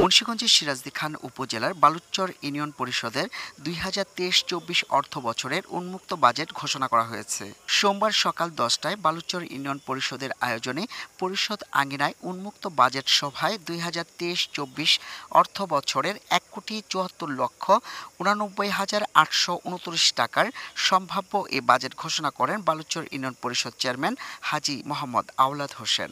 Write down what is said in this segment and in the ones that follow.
মুন্সীগঞ্জের সিরাজদি খান উপজেলার বালুচর ইউনিয়ন পরিষদের দুই হাজার তেইশ চব্বিশ অর্থ বছরের উন্মুক্ত বাজেট ঘোষণা করা হয়েছে সোমবার সকাল দশটায় বালুচর ইউনিয়ন পরিষদের আয়োজনে পরিষদ আঙিনায় উন্মুক্ত বাজেট সভায় দুই হাজার তেইশ চব্বিশ অর্থ বছরের এক কোটি চুয়াত্তর লক্ষ উনানব্বই হাজার আটশো উনত্রিশ টাকার সম্ভাব্য এ বাজেট ঘোষণা করেন বালুচর ইউনিয়ন পরিষদ চেয়ারম্যান হাজি মোহাম্মদ আওলাদ হোসেন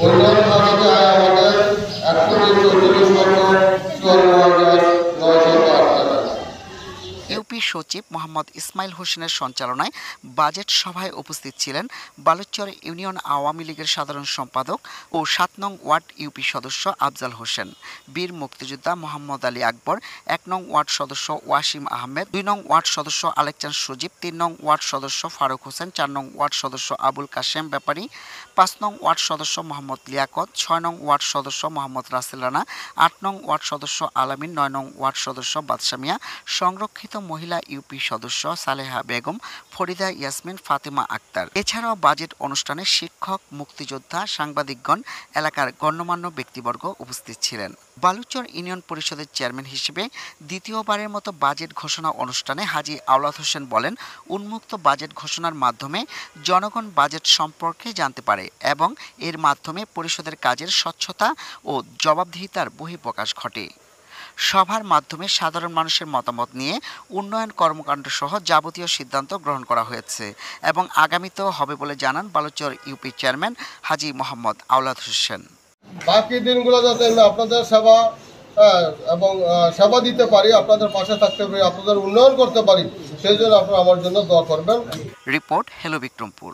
বৈজ্ঞানিক ভারতে আমাদের একশো চৌত্রিশ বছর চলবে ইউপি সচিব মোহাম্মদ ইসমাইল হোসেনের সঞ্চালনায় বাজেট সভায় উপস্থিত ছিলেন বালুচর ইউনিয়ন আওয়ামী লীগের সাধারণ সম্পাদক ও সাত নং ওয়ার্ড ইউপি সদস্য আফজাল হোসেন বীর মুক্তিযোদ্ধা মোহাম্মদ আলী আকবর এক নং ওয়ার্ড সদস্য ওয়াসিম আহমেদ দুই নং ওয়ার্ড সদস্য আলেকচান সজীব তিন নং ওয়ার্ড সদস্য ফারুক হোসেন চার নং ওয়ার্ড সদস্য আবুল কাশেম ব্যাপারী পাঁচ নং ওয়ার্ড সদস্য মোহাম্মদ লিয়াকত ছয় নং ওয়ার্ড সদস্য মোহাম্মদ রাসেল রানা আট নং ওয়ার্ড সদস্য আলামিন নয় নং ওয়ার্ড সদস্য বাদশামিয়া সংরক্ষিত মহিলা ইউপি সদস্য সালেহা বেগম ফরিদা ইয়াসমিন ফাতেমা আক্তার এছাড়াও বাজেট অনুষ্ঠানে শিক্ষক মুক্তিযোদ্ধা সাংবাদিকগণ এলাকার গণ্যমান্য ব্যক্তিবর্গ উপস্থিত ছিলেন বালুচর ইউনিয়ন পরিষদের চেয়ারম্যান হিসেবে দ্বিতীয়বারের মতো বাজেট ঘোষণা অনুষ্ঠানে হাজি আওলাদ হোসেন বলেন উন্মুক্ত বাজেট ঘোষণার মাধ্যমে জনগণ বাজেট সম্পর্কে জানতে পারে এবং এর মাধ্যমে পরিষদের কাজের স্বচ্ছতা ও জবাবদিহিতার বহিঃপ্রকাশ ঘটে সভার মাধ্যমে সাধারণ মানুষের মতামত নিয়ে উন্নয়ন কর্মকাণ্ড সহ যাবতীয় সিদ্ধান্ত গ্রহণ করা হয়েছে এবং তো হবে বলে জানান বালুচর ইউপি চেয়ারম্যান হাজি মোহাম্মদ আওলাদ হোসেন বাকি দিনগুলো যাতে আপনাদের সেবা এবং সেবা দিতে পারি আপনাদের পাশে থাকতে পারি আপনাদের উন্নয়ন করতে পারি সেই জন্য আপনারা আমার জন্য দোয়া করবেন রিপোর্ট হ্যালো বিক্রমপুর